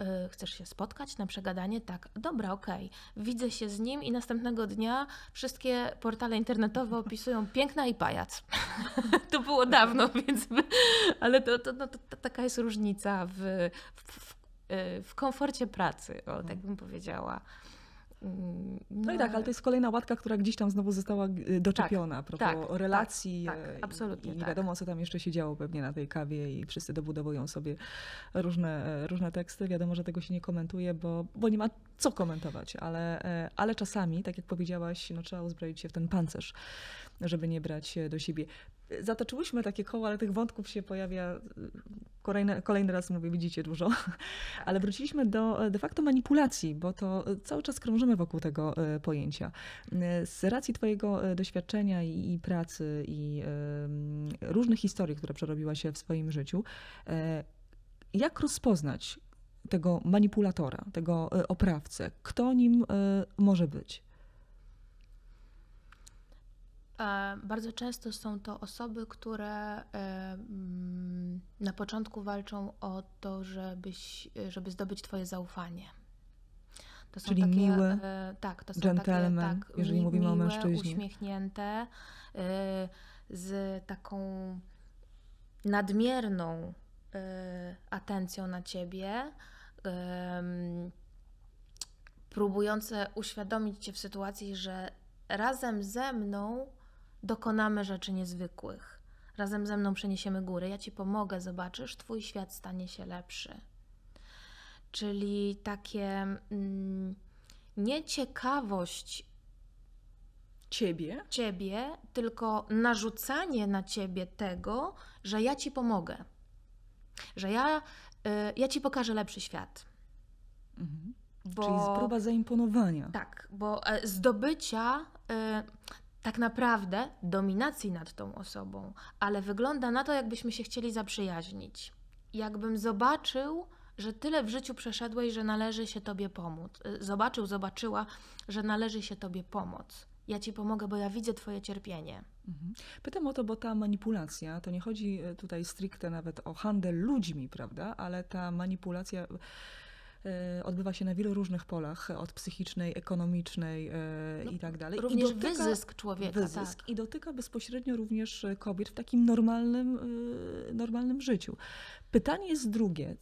E, chcesz się spotkać na przegadanie? Tak, dobra, okej. Okay. Widzę się z nim i następnego dnia wszystkie portale internetowe opisują piękna i pajac. to było dawno, więc. Ale to, to, no, to, to taka jest różnica w, w, w, e, w komforcie pracy, o, tak mhm. bym powiedziała. No, no i no tak, ale to jest kolejna łatka, która gdzieś tam znowu została y, tak, doczepiona, tak, tak relacji tak, tak, absolutnie, i tak. wiadomo, co tam jeszcze się działo pewnie na tej kawie i wszyscy dobudowują sobie różne, e, różne teksty. Wiadomo, że tego się nie komentuje, bo, bo nie ma co komentować, ale, e, ale czasami, tak jak powiedziałaś, no, trzeba uzbroić się w ten pancerz, żeby nie brać do siebie. Zatoczyłyśmy takie koło, ale tych wątków się pojawia y, kolejny, kolejny raz, mówię, widzicie dużo. Ale wróciliśmy do e, de facto manipulacji, bo to e, cały czas krążymy wokół tego e, pojęcia. Z racji Twojego doświadczenia i, pracy i różnych historii, które przerobiła się w swoim życiu, jak rozpoznać tego manipulatora, tego oprawcę? Kto nim może być? E, bardzo często są to osoby, które e, mm, na początku walczą o to, żebyś, żeby zdobyć Twoje zaufanie. To są Czyli takie, miłe, e, tak, to są gentleman, takie, tak, jeżeli mi, mówimy miłe, o mężczyźnie. uśmiechnięte, z taką nadmierną atencją na Ciebie, próbujące uświadomić Cię w sytuacji, że razem ze mną dokonamy rzeczy niezwykłych. Razem ze mną przeniesiemy góry, ja ci pomogę, zobaczysz, twój świat stanie się lepszy. Czyli takie mm, nieciekawość ciebie. ciebie, tylko narzucanie na ciebie tego, że ja ci pomogę, że ja, y, ja ci pokażę lepszy świat. Mhm. Bo, Czyli próba zaimponowania. Tak, bo e, zdobycia, y, tak naprawdę dominacji nad tą osobą, ale wygląda na to, jakbyśmy się chcieli zaprzyjaźnić. Jakbym zobaczył, że tyle w życiu przeszedłeś, że należy się Tobie pomóc. Y, zobaczył, zobaczyła, że należy się Tobie pomóc. Ja Ci pomogę, bo ja widzę Twoje cierpienie. Mhm. Pytam o to, bo ta manipulacja, to nie chodzi y, tutaj stricte nawet o handel ludźmi, prawda, ale ta manipulacja E, odbywa się na wielu różnych polach, od psychicznej, ekonomicznej e, no, i tak dalej. Również I dotyka, wyzysk człowieka. Wyzysk tak. I dotyka bezpośrednio również e, kobiet w takim normalnym, normalnym życiu. Pytanie jest drugie,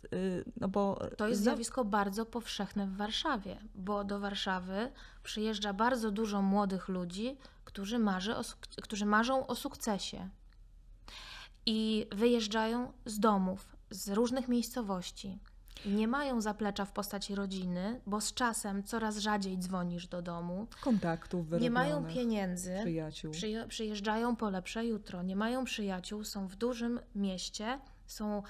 no bo... To jest zjawisko bardzo powszechne w Warszawie, bo do Warszawy przyjeżdża bardzo dużo młodych ludzi, którzy, marzy o, którzy marzą o sukcesie i wyjeżdżają z domów, z różnych miejscowości. Nie mają zaplecza w postaci rodziny, bo z czasem coraz rzadziej dzwonisz do domu. Kontaktów Nie mają pieniędzy. Przyjaciół. przyjeżdżają po lepsze jutro. Nie mają przyjaciół, są w dużym mieście, są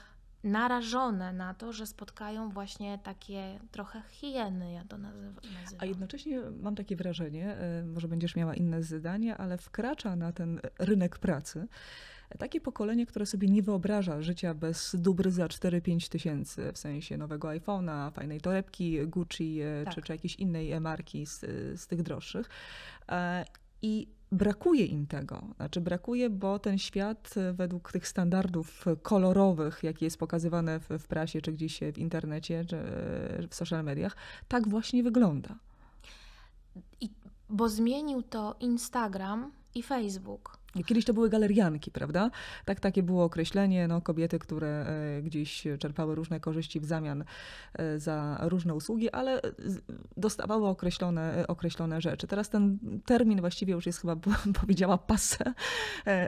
narażone na to, że spotkają właśnie takie trochę hieny, ja to nazywam. A jednocześnie mam takie wrażenie, e, może będziesz miała inne zdanie, ale wkracza na ten rynek pracy takie pokolenie, które sobie nie wyobraża życia bez dóbr za 4-5 tysięcy, w sensie nowego iPhone'a, fajnej torebki Gucci e, tak. czy, czy jakiejś innej e, marki z, e, z tych droższych. I brakuje im tego. Znaczy brakuje, bo ten świat według tych standardów kolorowych, jakie jest pokazywane w, w prasie, czy gdzieś w internecie, czy w social mediach, tak właśnie wygląda. I, bo zmienił to Instagram i Facebook. Kiedyś to były galerianki, prawda? Tak takie było określenie, no, kobiety, które e, gdzieś czerpały różne korzyści w zamian e, za różne usługi, ale dostawały określone, e, określone rzeczy. Teraz ten termin właściwie już jest chyba, powiedziała, passe,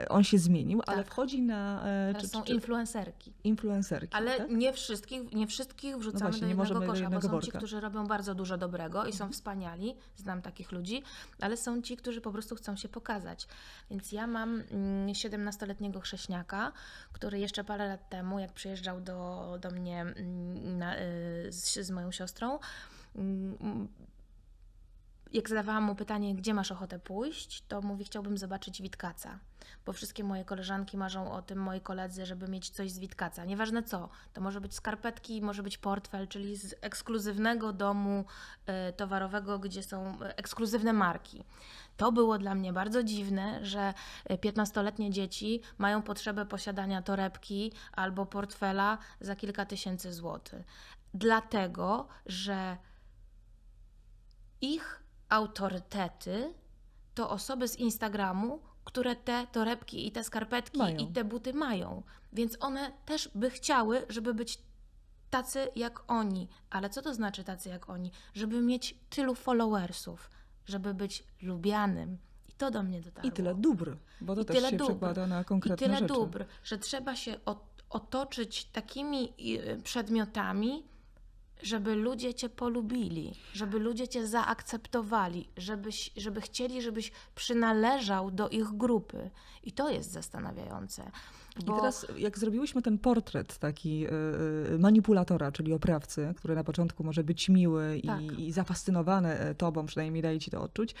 on się zmienił, tak. ale wchodzi na... Teraz czy, są czy, influencerki. Influencerki, Ale tak? nie, wszystkich, nie wszystkich wrzucamy no właśnie, do jednego kosza, do jednego bo są borka. ci, którzy robią bardzo dużo dobrego i są wspaniali, znam takich ludzi, ale są ci, którzy po prostu chcą się pokazać. Więc ja mam 17-letniego mm, chrześniaka, który jeszcze parę lat temu, jak przyjeżdżał do, do mnie mm, na, y, z, z moją siostrą, mm, jak zadawałam mu pytanie, gdzie masz ochotę pójść, to mówi, chciałbym zobaczyć Witkaca, bo wszystkie moje koleżanki marzą o tym, moi koledzy, żeby mieć coś z Witkaca, nieważne co. To może być skarpetki, może być portfel, czyli z ekskluzywnego domu y, towarowego, gdzie są e, ekskluzywne marki. To było dla mnie bardzo dziwne, że 15-letnie e, dzieci mają potrzebę posiadania torebki albo portfela za kilka tysięcy złotych. Dlatego, że ich autorytety to osoby z Instagramu, które te torebki i te skarpetki mają. i te buty mają. Więc one też by chciały, żeby być tacy jak oni. Ale co to znaczy tacy jak oni? Żeby mieć tylu followersów, żeby być lubianym. I to do mnie dotarło. I tyle dóbr, bo to I też tyle się dóbr. przekłada na konkretne I tyle rzeczy. dóbr, że trzeba się otoczyć takimi y, przedmiotami, żeby ludzie Cię polubili, żeby ludzie Cię zaakceptowali, żebyś, żeby chcieli, żebyś przynależał do ich grupy. I to jest zastanawiające. Bo... I teraz, jak zrobiłyśmy ten portret taki e, e, manipulatora, czyli oprawcy, który na początku może być miły tak. i, i zafascynowany e, tobą, przynajmniej daje ci to odczuć,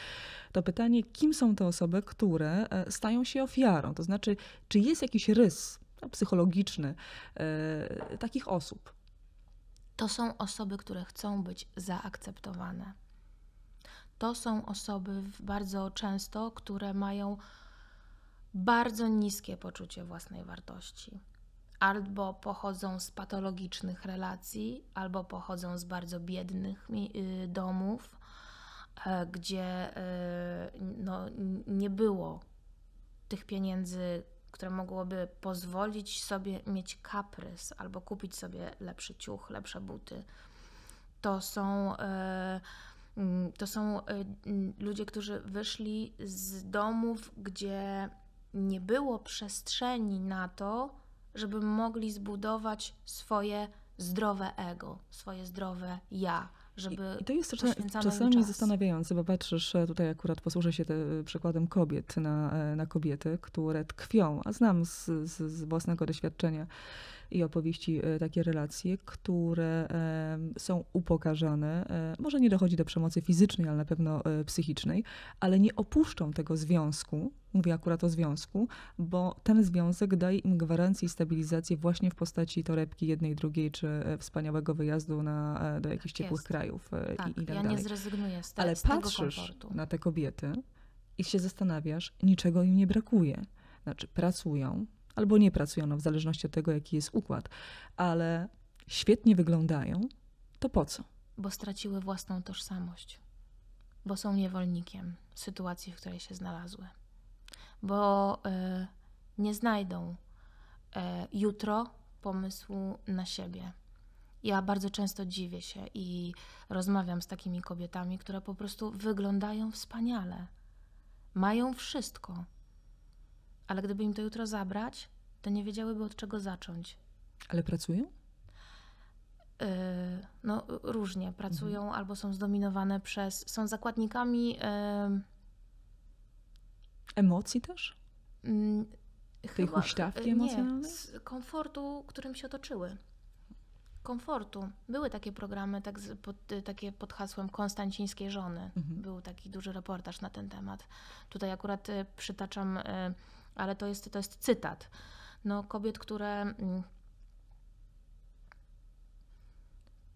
to pytanie, kim są te osoby, które stają się ofiarą? To znaczy, czy jest jakiś rys no, psychologiczny takich osób? To są osoby, które chcą być zaakceptowane. To są osoby bardzo często, które mają bardzo niskie poczucie własnej wartości. Albo pochodzą z patologicznych relacji, albo pochodzą z bardzo biednych y, domów, e, gdzie y, no, nie było tych pieniędzy, które mogłoby pozwolić sobie mieć kaprys albo kupić sobie lepszy ciuch, lepsze buty. To są, e, mm, to są e, mm, ludzie, którzy wyszli z domów, gdzie nie było przestrzeni na to, żeby mogli zbudować swoje zdrowe ego, swoje zdrowe ja żeby I to jest czasami czas. zastanawiające, bo patrzysz, e, tutaj akurat posłużę się te, e, przykładem kobiet na, e, na kobiety, które tkwią, a znam z, z, z własnego doświadczenia i opowieści e, takie relacje, które są upokarzane. E, może nie dochodzi do przemocy fizycznej, ale na pewno e, psychicznej, ale nie opuszczą tego związku, mówię akurat o związku, bo ten związek daje im gwarancję i stabilizację właśnie w postaci torebki jednej, drugiej, czy wspaniałego wyjazdu na, do jakichś tak ciepłych jest. krajów tak, i, i tak ja dalej. nie zrezygnuję z, te, Ale z patrzysz na te kobiety i się zastanawiasz, niczego im nie brakuje. Znaczy pracują, albo nie pracują, no, w zależności od tego, jaki jest układ, ale świetnie wyglądają, to po co? Bo straciły własną tożsamość, bo są niewolnikiem sytuacji, w której się znalazły, bo y, nie znajdą y, jutro pomysłu na siebie. Ja bardzo często dziwię się i rozmawiam z takimi kobietami, które po prostu wyglądają wspaniale. Mają wszystko, ale gdyby im to jutro zabrać, to nie wiedziałyby od czego zacząć. Ale pracują? Yy, no, różnie pracują mhm. albo są zdominowane przez. są zakładnikami. Yy, Emocji też? Yy, mm, Tej chyba, huśtawki yy, emocjonalnej? komfortu, którym się otoczyły komfortu. Były takie programy tak z, pod, y, takie pod hasłem Konstancińskiej żony. Mhm. Był taki duży reportaż na ten temat. Tutaj akurat y, przytaczam y, ale to jest, to jest cytat. No, kobiet, które mm,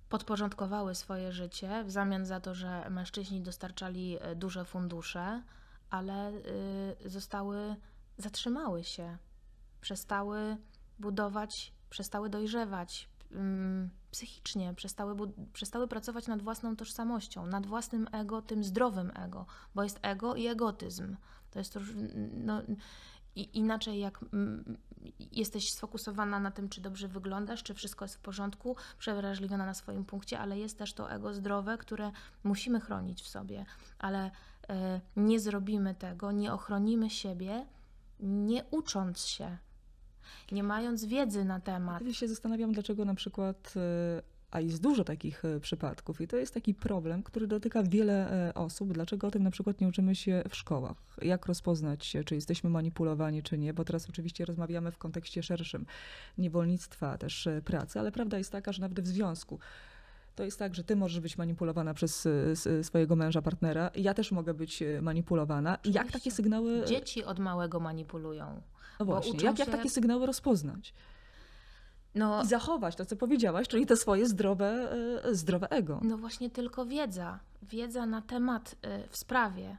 podporządkowały swoje życie w zamian za to, że mężczyźni dostarczali e, duże fundusze, ale y, zostały, zatrzymały się, przestały budować, przestały dojrzewać mm, psychicznie, przestały, przestały pracować nad własną tożsamością, nad własnym ego, tym zdrowym ego, bo jest ego i egotyzm. To jest to, no, i inaczej jak mm, jesteś sfokusowana na tym, czy dobrze wyglądasz, czy wszystko jest w porządku, przewrażliwiona na swoim punkcie, ale jest też to ego zdrowe, które musimy chronić w sobie, ale y, nie zrobimy tego, nie ochronimy siebie, nie ucząc się, nie mając wiedzy na temat. Ja się zastanawiam, dlaczego na przykład y, a jest dużo takich e, przypadków i to jest taki problem, który dotyka wiele e, osób. Dlaczego o tym na przykład nie uczymy się w szkołach? Jak rozpoznać, e, czy jesteśmy manipulowani, czy nie? Bo teraz oczywiście rozmawiamy w kontekście szerszym niewolnictwa, też pracy, ale prawda jest taka, że nawet w związku to jest tak, że ty możesz być manipulowana przez swojego męża, partnera, ja też mogę być manipulowana. Oczywiście. Jak takie sygnały. Dzieci od małego manipulują. No właśnie, jak, jak takie sygnały rozpoznać? No, I zachować to, co powiedziałaś, czyli to swoje zdrowe, e, zdrowe ego. No właśnie tylko wiedza, wiedza na temat e, w sprawie,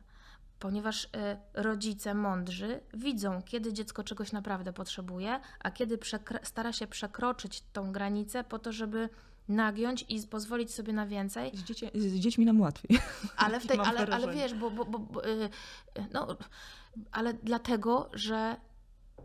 ponieważ e, rodzice mądrzy widzą, kiedy dziecko czegoś naprawdę potrzebuje, a kiedy stara się przekroczyć tą granicę po to, żeby nagiąć i pozwolić sobie na więcej. Z, dzieci, z dziećmi nam łatwiej. Ale, w tej, ale, ale wiesz, bo, bo, bo, no, ale dlatego, że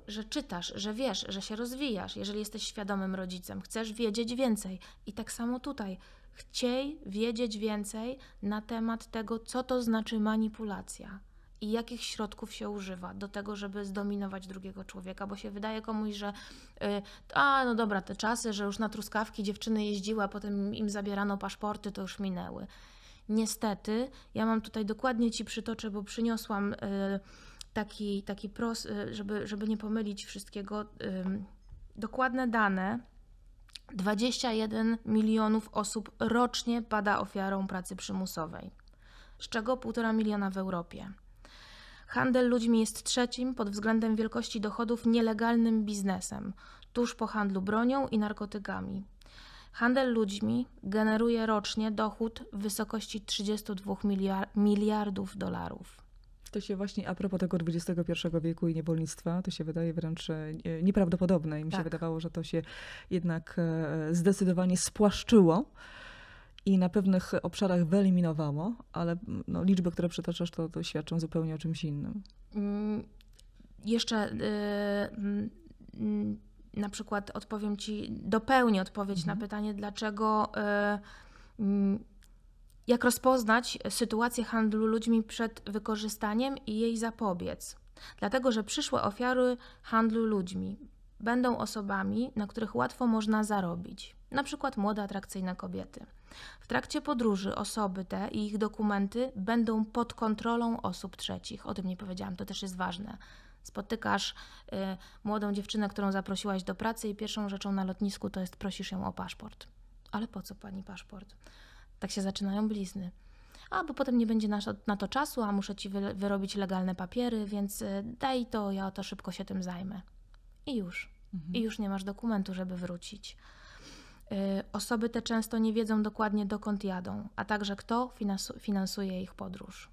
że czytasz, że wiesz, że się rozwijasz, jeżeli jesteś świadomym rodzicem, chcesz wiedzieć więcej. I tak samo tutaj. Chciej wiedzieć więcej na temat tego, co to znaczy manipulacja i jakich środków się używa do tego, żeby zdominować drugiego człowieka, bo się wydaje komuś, że yy, a no dobra, te czasy, że już na truskawki dziewczyny jeździła, potem im zabierano paszporty, to już minęły. Niestety, ja mam tutaj dokładnie ci przytoczę, bo przyniosłam. Yy, taki, taki pros, y, żeby, żeby nie pomylić wszystkiego, dokładne dane. 21 milionów osób rocznie pada ofiarą pracy przymusowej, z czego 1,5 miliona w Europie. Handel ludźmi jest trzecim pod względem wielkości dochodów nielegalnym biznesem, tuż po handlu bronią i narkotykami. Handel ludźmi generuje rocznie dochód w wysokości 32 miliardów dolarów to się właśnie a propos tego XXI wieku i niewolnictwa, to się wydaje wręcz e, nieprawdopodobne i mi tak. się wydawało, że to się jednak e, zdecydowanie spłaszczyło i na pewnych obszarach wyeliminowało, ale mm, no, liczby, które przytaczasz, to, to świadczą zupełnie o czymś innym. Mm, jeszcze yy, na przykład odpowiem Ci, dopełnię odpowiedź na mhm. pytanie, dlaczego. Yy, jak rozpoznać sytuację handlu ludźmi przed wykorzystaniem i jej zapobiec? Dlatego, że przyszłe ofiary handlu ludźmi będą osobami, na których łatwo można zarobić, na przykład młode, atrakcyjne kobiety. W trakcie podróży osoby te i ich dokumenty będą pod kontrolą osób trzecich. O tym nie powiedziałam, to też jest ważne. Spotykasz y, młodą dziewczynę, którą zaprosiłaś do pracy, i pierwszą rzeczą na lotnisku to jest prosisz ją o paszport. Ale po co pani paszport? Tak się zaczynają blizny. A bo potem nie będzie na, to czasu, a muszę ci wyrobić legalne papiery, więc y, daj to, ja to szybko się tym zajmę. I już. Mhm. I już nie masz dokumentu, żeby wrócić. Y, osoby te często nie wiedzą dokładnie dokąd jadą, a także kto finansuje ich podróż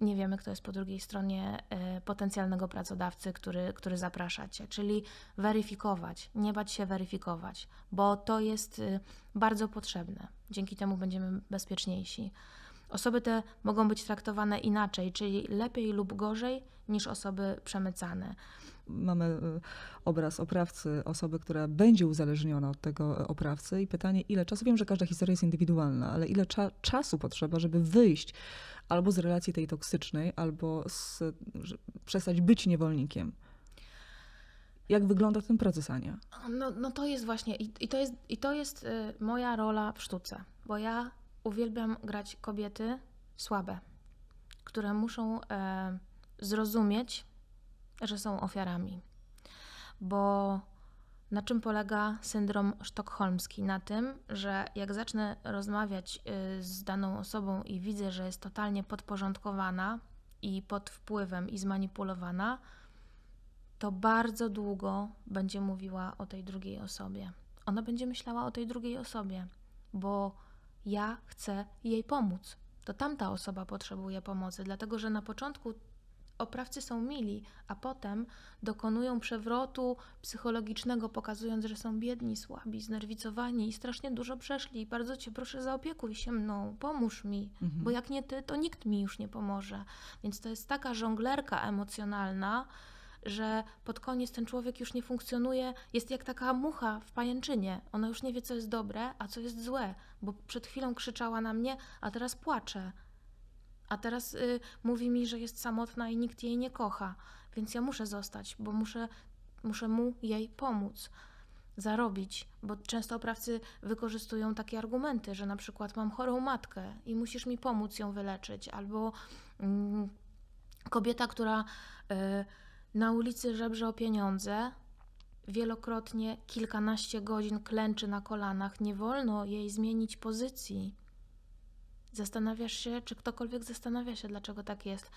nie wiemy, kto jest po drugiej stronie e, potencjalnego pracodawcy, który, który zapraszacie. Czyli weryfikować, nie bać się weryfikować, bo to jest y, bardzo potrzebne. Dzięki temu będziemy bezpieczniejsi. Osoby te mogą być traktowane inaczej, czyli lepiej lub gorzej niż osoby przemycane mamy y, obraz oprawcy, osoby, która będzie uzależniona od tego y, oprawcy i pytanie, ile czasu, wiem, że każda historia jest indywidualna, ale ile cza czasu potrzeba, żeby wyjść albo z relacji tej toksycznej, albo z, przestać być niewolnikiem. Jak wygląda ten proces, Ania? No, no to jest właśnie, i, i to jest, i to jest y, moja rola w sztuce, bo ja uwielbiam grać kobiety słabe, które muszą e, zrozumieć, że są ofiarami. Bo na czym polega syndrom sztokholmski? Na tym, że jak zacznę rozmawiać y, z daną osobą i widzę, że jest totalnie podporządkowana i pod wpływem i zmanipulowana, to bardzo długo będzie mówiła o tej drugiej osobie. Ona będzie myślała o tej drugiej osobie, bo ja chcę jej pomóc. To tamta osoba potrzebuje pomocy, dlatego że na początku oprawcy są mili, a potem dokonują przewrotu psychologicznego, pokazując, że są biedni, słabi, znerwicowani i strasznie dużo przeszli. Bardzo cię proszę, zaopiekuj się mną, pomóż mi, mhm. bo jak nie ty, to nikt mi już nie pomoże. Więc to jest taka żonglerka emocjonalna, że pod koniec ten człowiek już nie funkcjonuje, jest jak taka mucha w pajęczynie. Ona już nie wie, co jest dobre, a co jest złe, bo przed chwilą krzyczała na mnie, a teraz płacze a teraz y, mówi mi, że jest samotna i nikt jej nie kocha, więc ja muszę zostać, bo muszę, muszę mu jej pomóc zarobić, bo często oprawcy wykorzystują takie argumenty, że na przykład mam chorą matkę i musisz mi pomóc ją wyleczyć, albo mm, kobieta, która y, na ulicy żebrze o pieniądze, wielokrotnie kilkanaście godzin klęczy na kolanach, nie wolno jej zmienić pozycji. Zastanawiasz się, czy ktokolwiek zastanawia się, dlaczego tak jest,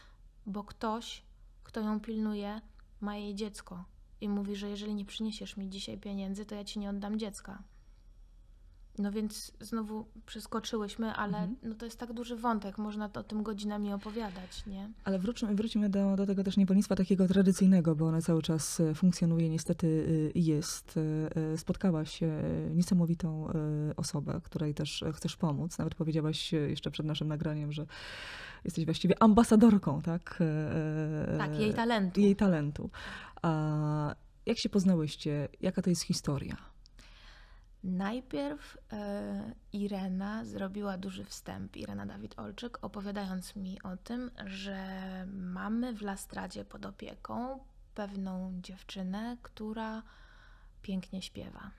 bo ktoś, kto ją pilnuje, ma jej dziecko i mówi, że jeżeli nie przyniesiesz mi dzisiaj pieniędzy, to ja ci nie oddam dziecka. No więc znowu przeskoczyłyśmy, ale mhm. no to jest tak duży wątek, można to, o tym godzinami opowiadać, nie? Ale wróćmy, wróćmy do, do tego też niewolnictwa takiego tradycyjnego, bo ono cały czas e, funkcjonuje, niestety e, jest. E, Spotkałaś niesamowitą osobę, której też chcesz pomóc. Nawet powiedziałaś jeszcze przed naszym nagraniem, że jesteś właściwie ambasadorką, tak? Tak, jej talentu. Jej talentu. A jak się poznałyście? Jaka to jest historia? Najpierw e, Irena zrobiła duży wstęp, Irena Dawid-Olczyk, opowiadając mi o tym, że mamy w Lastradzie pod opieką pewną dziewczynę, która pięknie śpiewa.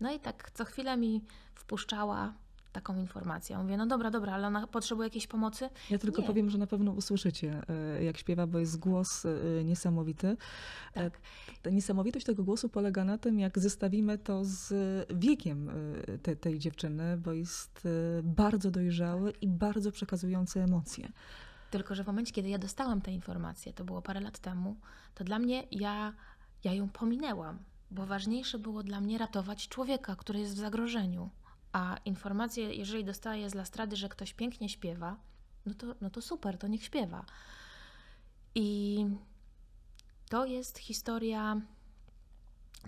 No i tak co chwilę mi wpuszczała taką informację. mówię, no dobra, dobra, ale ona potrzebuje jakiejś pomocy? Ja tylko nie. powiem, że na pewno usłyszycie, e, jak śpiewa, bo jest głos e, niesamowity. E, tak. Ta niesamowitość tego głosu polega na tym, jak zestawimy to z wiekiem te, tej dziewczyny, bo jest bardzo dojrzały i bardzo przekazujący emocje. Tylko, że w momencie, kiedy ja dostałam tę informację, to było parę lat temu, to dla mnie ja, ja ją pominęłam, bo ważniejsze było dla mnie ratować człowieka, który jest w zagrożeniu a informacje, jeżeli dostaję z lastrady, że ktoś pięknie śpiewa, no to, no to super, to niech śpiewa. I to jest historia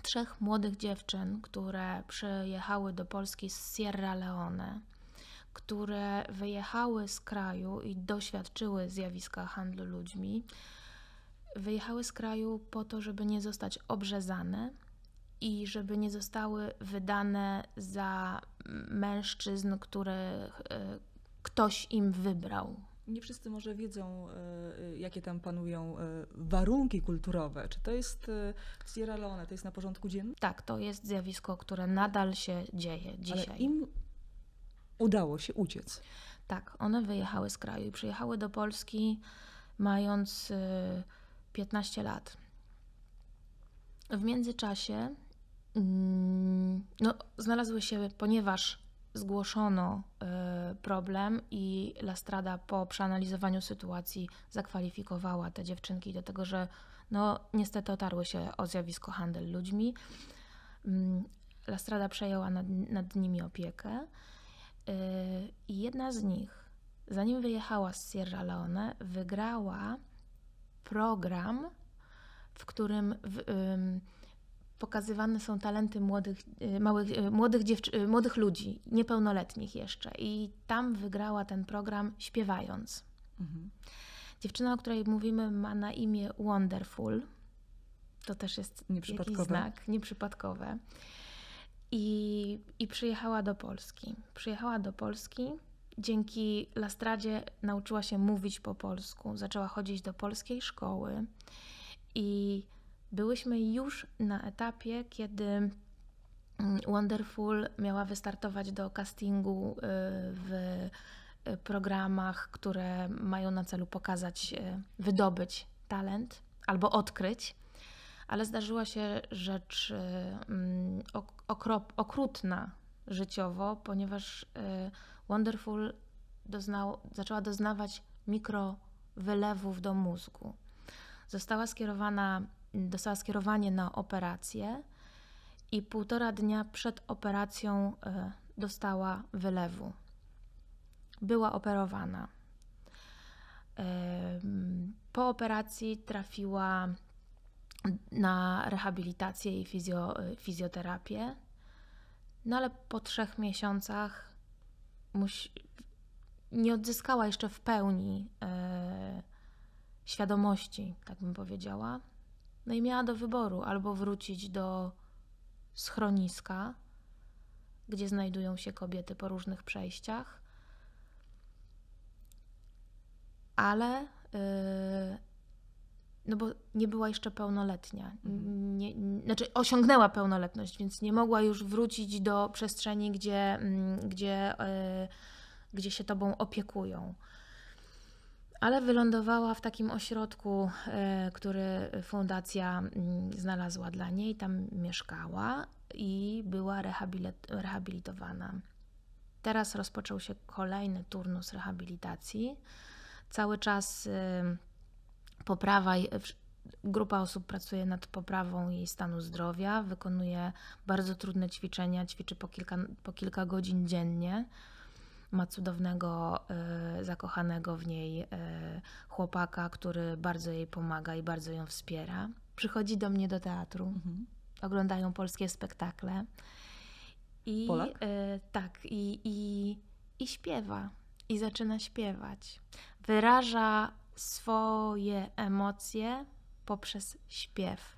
trzech młodych dziewczyn, które przyjechały do Polski z Sierra Leone, które wyjechały z kraju i doświadczyły zjawiska handlu ludźmi. Wyjechały z kraju po to, żeby nie zostać obrzezane, i żeby nie zostały wydane za mężczyzn, których e, ktoś im wybrał. Nie wszyscy może wiedzą, e, jakie tam panują e, warunki kulturowe. Czy to jest w Sierra Leone, to jest na porządku dziennym? Tak, to jest zjawisko, które nadal się dzieje dzisiaj. Ale im udało się uciec. Tak, one wyjechały z kraju i przyjechały do Polski mając 15 lat. W międzyczasie Mm, no, znalazły się, ponieważ zgłoszono e, problem i Lastrada po przeanalizowaniu sytuacji zakwalifikowała te dziewczynki do tego, że no, niestety otarły się o zjawisko handel ludźmi. Mm, Lastrada przejęła nad, nad nimi opiekę e, i jedna z nich, zanim wyjechała z Sierra Leone, wygrała program, w którym w, pokazywane są talenty młodych, y, małych, y, młodych, dziewczy- y, młodych ludzi, niepełnoletnich jeszcze. I tam wygrała ten program śpiewając. Mhm. Dziewczyna, o której mówimy, ma na imię Wonderful. To też jest jakiś znak, nieprzypadkowe. I, I przyjechała do Polski. Przyjechała do Polski. Dzięki Lastradzie nauczyła się mówić po polsku, zaczęła chodzić do polskiej szkoły i byłyśmy już na etapie, kiedy mm, Wonderful miała wystartować do castingu y, w y, programach, które mają na celu pokazać, y, wydobyć talent albo odkryć. Ale zdarzyła się rzecz mm, okrop, okrutna życiowo, ponieważ Wonderful doznał, zaczęła doznawać mikrowylewów do mózgu. Została skierowana dostała skierowanie na operację i półtora dnia przed operacją e, dostała wylewu. Była operowana. Po operacji trafiła na rehabilitację i fizjo, e, fizjoterapię, no ale po trzech miesiącach musi, nie odzyskała jeszcze w pełni e, świadomości, tak bym powiedziała, no i miała do wyboru albo wrócić do schroniska, gdzie znajdują się kobiety po różnych przejściach, ale yy, no bo nie była jeszcze pełnoletnia. Mhm. Nie, znaczy osiągnęła pełnoletność, więc nie mogła już wrócić do przestrzeni, gdzie, mm, gdzie, yy, gdzie się tobą opiekują ale wylądowała w takim ośrodku, e, który fundacja mm, znalazła dla niej, tam mieszkała i była rehabilitowana. Teraz rozpoczął się kolejny turnus rehabilitacji. Cały czas y, poprawa, grupa osób pracuje nad poprawą jej stanu zdrowia, wykonuje bardzo trudne ćwiczenia, ćwiczy po kilka, po kilka godzin dziennie ma cudownego, e, zakochanego w niej e, chłopaka, który bardzo jej pomaga i bardzo ją wspiera. Przychodzi do mnie do teatru, mhm. oglądają polskie spektakle. I, Polak? E, tak, i, i, i śpiewa. I zaczyna śpiewać. Wyraża swoje emocje poprzez śpiew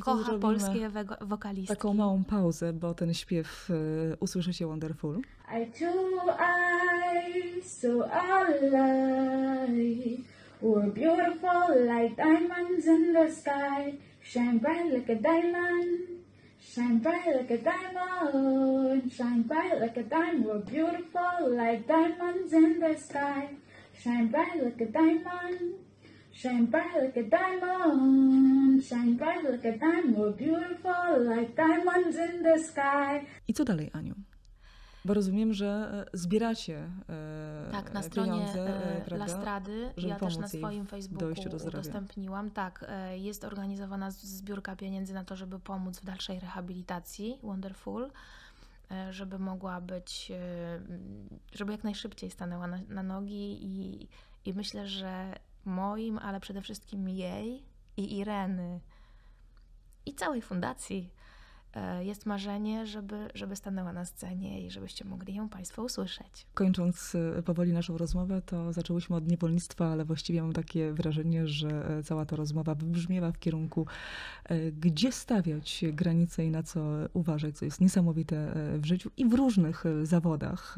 i kocha polskie wokalistki. Taką małą pauzę, bo ten śpiew y, się Wonderful. I two eyes so alive were beautiful like diamonds in the sky shine bright like a diamond shine bright like a diamond shine bright like a diamond were beautiful like diamonds in the sky shine bright like a diamond Shine bright like a diamond, shine bright like a diamond, beautiful like diamonds in the sky. I co dalej, Aniu? Bo rozumiem, że e, zbieracie e, Tak, na stronie e, e Lastrady, ja też na swoim Facebooku do udostępniłam. Tak, e, jest organizowana zbiórka pieniędzy na to, żeby pomóc w dalszej rehabilitacji Wonderful, e, żeby mogła być, e, żeby jak najszybciej stanęła na, na nogi i, i myślę, że moim, ale przede wszystkim jej i Ireny i całej fundacji E, jest marzenie, żeby, żeby stanęła na scenie i żebyście mogli ją Państwo usłyszeć. Kończąc e, powoli naszą rozmowę, to zaczęłyśmy od niewolnictwa, ale właściwie mam takie wrażenie, że e, cała ta rozmowa wybrzmiewa w kierunku, gdzie stawiać granice i na co uważać, co jest niesamowite w życiu i w różnych zawodach.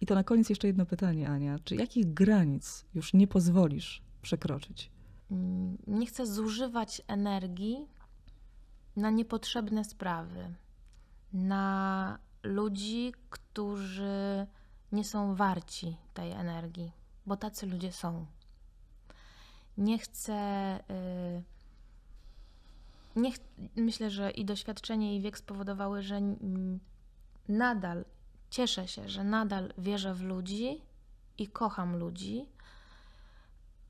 I to na koniec jeszcze jedno pytanie, Ania. Czy jakich granic już nie pozwolisz przekroczyć? Mm, nie chcę zużywać energii na niepotrzebne sprawy, na ludzi, którzy nie są warci tej energii, bo tacy ludzie są. Nie chcę. Y, nie ch myślę, że i doświadczenie, i wiek spowodowały, że nadal cieszę się, że nadal wierzę w ludzi i kocham ludzi,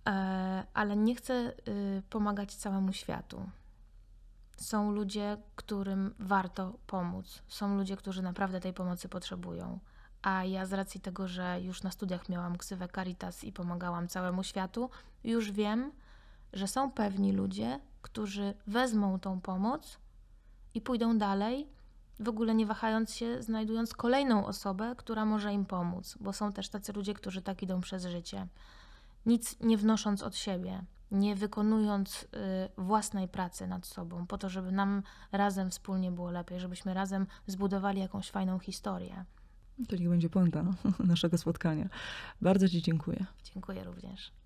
e, ale nie chcę y, pomagać całemu światu. Są ludzie, którym warto pomóc. Są ludzie, którzy naprawdę tej pomocy potrzebują. A ja z racji tego, że już na studiach miałam ksywę Caritas i pomagałam całemu światu, już wiem, że są pewni ludzie, którzy wezmą tą pomoc i pójdą dalej, w ogóle nie wahając się, znajdując kolejną osobę, która może im pomóc, bo są też tacy ludzie, którzy tak idą przez życie, nic nie wnosząc od siebie nie wykonując y, własnej pracy nad sobą, po to, żeby nam razem wspólnie było lepiej, żebyśmy razem zbudowali jakąś fajną historię. To niech będzie puenta naszego spotkania. Bardzo Ci dziękuję. Dziękuję również.